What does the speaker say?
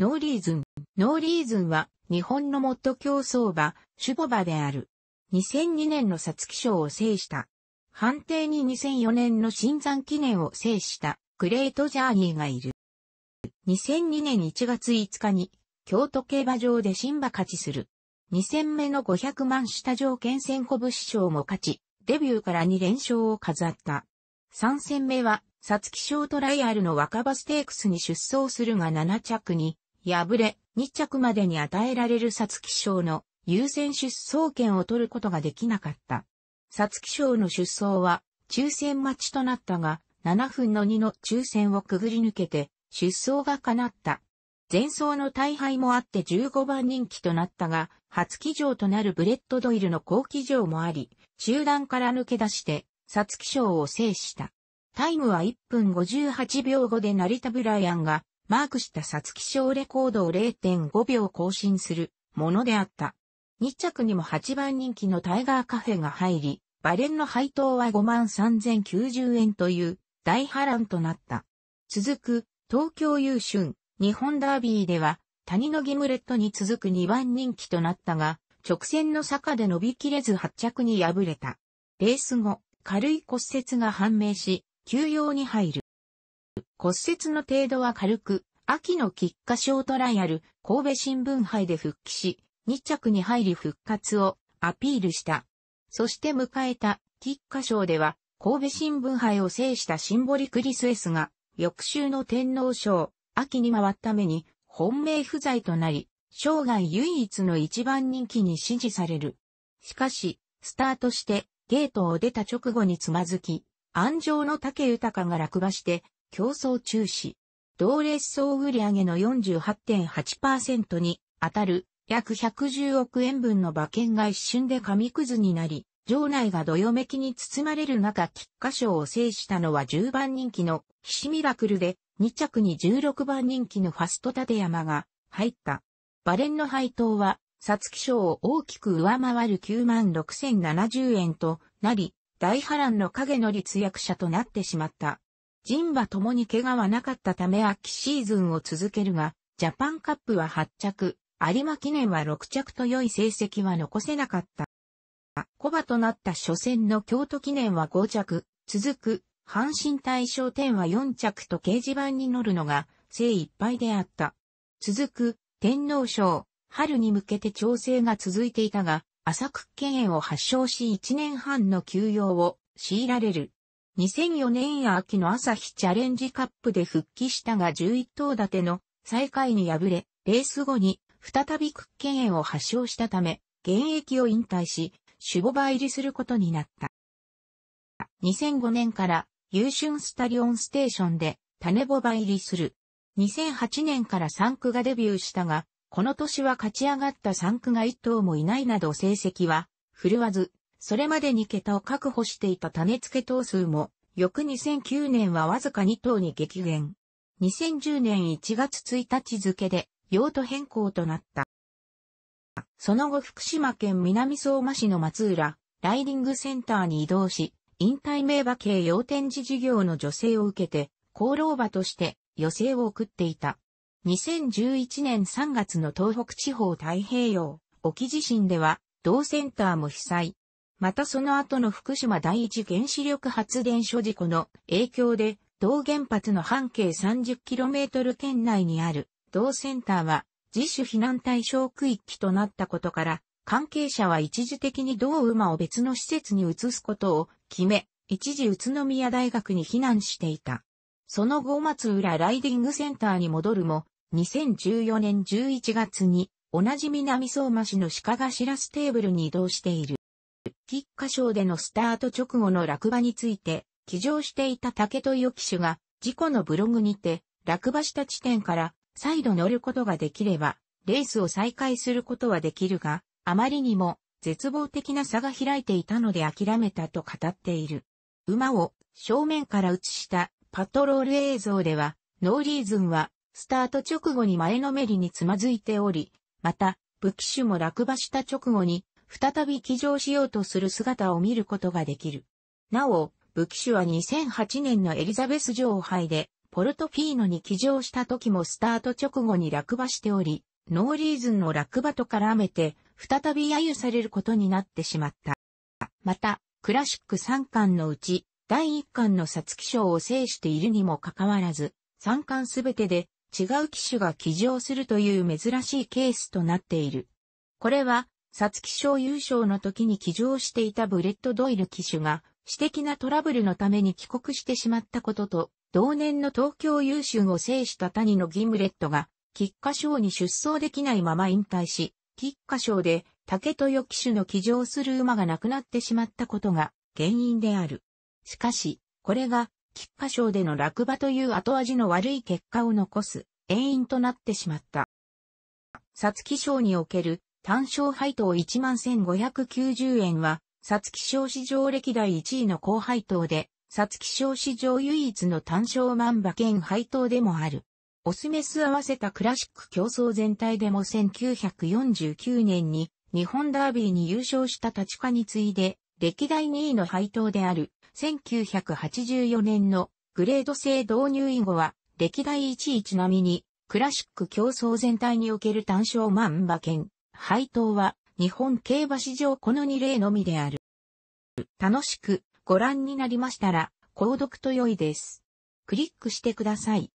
ノーリーズン。ノーリーズンは日本のド競争馬、ュボバである。2002年の皐月賞を制した。判定に2004年の新山記念を制したグレートジャーニーがいる。2002年1月5日に京都競馬場で新馬勝ちする。2戦目の500万下条件戦拳賞も勝ち、デビューから2連勝を飾った。3戦目は、皐月賞トライアルの若葉ステークスに出走するが7着に、敗れ、2着までに与えられる皐月賞の優先出走権を取ることができなかった。皐月賞の出走は抽選待ちとなったが、7分の2の抽選をくぐり抜けて出走が叶った。前走の大敗もあって15番人気となったが、初騎乗となるブレッドドイルの後騎乗もあり、中段から抜け出して、皐月賞を制した。タイムは1分58秒後で成田ブライアンがマークした皐月賞レコードを0.5秒更新するものであった。2着にも8番人気のタイガーカフェが入り、バレンの配当は53,090円という大波乱となった。続く、東京優春、日本ダービーでは、谷のギムレットに続く2番人気となったが、直線の坂で伸びきれず8着に敗れた。レース後、軽い骨折が判明し、休養に入る。骨折の程度は軽く、秋の菊花賞トライアル、神戸新聞杯で復帰し、2着に入り復活をアピールした。そして迎えた菊花賞では、神戸新聞杯を制したシンボリクリスエスが、翌週の天皇賞、秋に回った目に、本命不在となり、生涯唯一の一番人気に支持される。しかし、スタートして、ゲートを出た直後につまずき、安城の竹豊が落馬して、競争中止。同列総売上の48.8%に当たる約110億円分の馬券が一瞬で紙くずになり、場内がどよめきに包まれる中菊花賞を制したのは10番人気のひしミラクルで2着に16番人気のファスト立山が入った。バレンの配当は、サツキ賞を大きく上回る96,070円となり、大波乱の影の立役者となってしまった。人馬ともに怪我はなかったため秋シーズンを続けるが、ジャパンカップは8着、有馬記念は6着と良い成績は残せなかった。小馬となった初戦の京都記念は5着、続く、阪神大賞典は4着と掲示板に乗るのが精一杯であった。続く、天皇賞、春に向けて調整が続いていたが、浅く敬遠を発症し1年半の休養を強いられる。2004年秋の朝日チャレンジカップで復帰したが11頭立ての最下位に敗れ、レース後に再び屈腱炎を発症したため、現役を引退し、守護場入りすることになった。2005年から優春スタリオンステーションで種ボバ入りする。2008年から3区がデビューしたが、この年は勝ち上がった3区が1頭もいないなど成績は振るわず、それまでに桁を確保していた種付け頭数も、翌2009年はわずか2頭に激減。2010年1月1日付で用途変更となった。その後福島県南相馬市の松浦、ライディングセンターに移動し、引退名馬系要展示事業の助成を受けて、功労馬として余生を送っていた。2011年3月の東北地方太平洋、沖地震では、同センターも被災、またその後の福島第一原子力発電所事故の影響で、同原発の半径 30km 圏内にある同センターは自主避難対象区域となったことから、関係者は一時的に同馬を別の施設に移すことを決め、一時宇都宮大学に避難していた。その後松浦ライディングセンターに戻るも、2014年11月に同じ南相馬市の鹿頭ステーブルに移動している。菊花賞でのスタート直後の落馬について、騎乗していた竹豊騎手が、事故のブログにて、落馬した地点から再度乗ることができれば、レースを再開することはできるが、あまりにも絶望的な差が開いていたので諦めたと語っている。馬を正面から映したパトロール映像では、ノーリーズンはスタート直後に前のめりにつまずいており、また、武器種も落馬した直後に再び騎乗しようとする姿を見ることができる。なお、武器手は2008年のエリザベス女王杯で、ポルトフィーノに騎乗した時もスタート直後に落馬しており、ノーリーズンの落馬と絡めて、再び揶揄されることになってしまった。また、クラシック3巻のうち、第1巻の皐月賞を制しているにもかかわらず、3巻すべてで違う機種が騎乗するという珍しいケースとなっている。これは皐月賞優勝の時に騎乗していたブレッド・ドイル騎手が、私的なトラブルのために帰国してしまったことと、同年の東京優秀を制した谷のギムレットが、菊花賞に出走できないまま引退し、菊花賞で竹豊騎手の騎乗する馬が亡くなってしまったことが原因である。しかし、これが菊花賞での落馬という後味の悪い結果を残す遠因となってしまった。皐月賞における単勝配当11,590円は、サツキ賞史上歴代1位の高配当で、サツキ賞史上唯一の単勝万馬券配当でもある。オスメス合わせたクラシック競争全体でも1949年に日本ダービーに優勝した立花に次いで歴代2位の配当である1984年のグレード制導入以後は歴代1位ちなみにクラシック競争全体における単勝万馬券配当は日本競馬史上この2例のみである。楽しくご覧になりましたら、購読と良いです。クリックしてください。